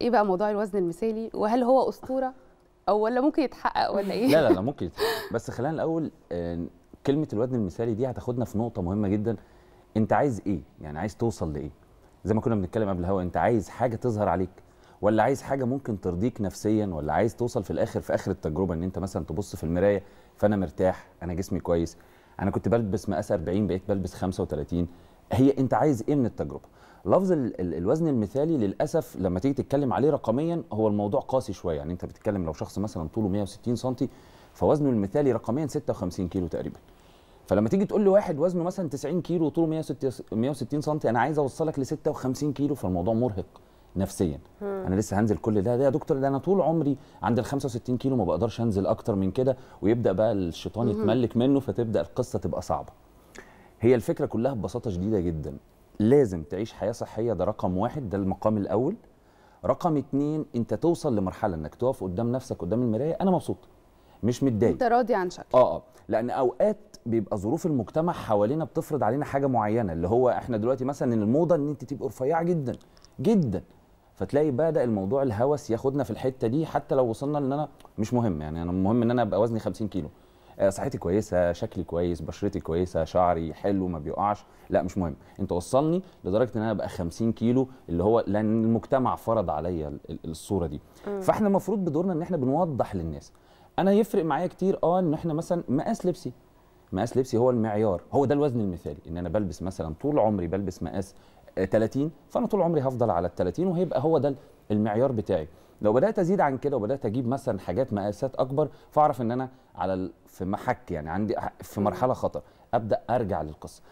ايه بقى موضوع الوزن المثالي وهل هو اسطوره او ولا ممكن يتحقق ولا ايه لا لا لا ممكن يتحقق بس خلينا الاول آه، كلمه الوزن المثالي دي هتاخدنا في نقطه مهمه جدا انت عايز ايه يعني عايز توصل لايه زي ما كنا بنتكلم قبل الهوا انت عايز حاجه تظهر عليك ولا عايز حاجه ممكن ترضيك نفسيا ولا عايز توصل في الاخر في اخر التجربه ان انت مثلا تبص في المرايه فانا مرتاح انا جسمي كويس انا كنت بلبس مقاس 40 بقيت بلبس 35 هي انت عايز ايه من التجربه لفظ الوزن المثالي للاسف لما تيجي تتكلم عليه رقميا هو الموضوع قاسي شويه يعني انت بتتكلم لو شخص مثلا طوله 160 سم فوزنه المثالي رقميا 56 كيلو تقريبا فلما تيجي تقول لواحد وزنه مثلا 90 كيلو وطوله 160 سم انا عايز اوصلك ل 56 كيلو فالموضوع مرهق نفسيا انا لسه هنزل كل ده ده يا دكتور ده انا طول عمري عند ال 65 كيلو ما بقدرش انزل اكتر من كده ويبدا بقى الشيطان يتملك منه فتبدا القصه تبقى صعبه هي الفكره كلها ببساطه شديده جدا لازم تعيش حياه صحيه ده رقم واحد ده المقام الاول رقم اتنين انت توصل لمرحله انك تقف قدام نفسك قدام المرايه انا مبسوط مش متضايق انت راضي عن شكلك اه اه لان اوقات بيبقى ظروف المجتمع حوالينا بتفرض علينا حاجه معينه اللي هو احنا دلوقتي مثلا الموضه ان انت تبقى رفيعه جدا جدا فتلاقي بدا الموضوع الهوس ياخدنا في الحته دي حتى لو وصلنا ان انا مش مهم يعني انا المهم ان انا ابقى وزني 50 كيلو آه، صحتي كويسه شكلي كويس بشرتي كويسه شعري حلو ما بيقعش لا مش مهم انت وصلني لدرجه ان انا ابقى 50 كيلو اللي هو لان المجتمع فرض عليا الصوره دي فاحنا المفروض بدورنا ان احنا بنوضح للناس انا يفرق معايا كتير اه ان احنا مثلا مقاس لبسي مقاس لبسي هو المعيار هو ده الوزن المثالي ان انا بلبس مثلا طول عمري بلبس مقاس 30 آه، فانا طول عمري هفضل على ال 30 وهيبقى هو ده المعيار بتاعي لو بدات ازيد عن كده وبدات اجيب مثلا حاجات مقاسات اكبر فاعرف ان انا على في محك يعني عندي في مرحله خطر ابدا ارجع للقصه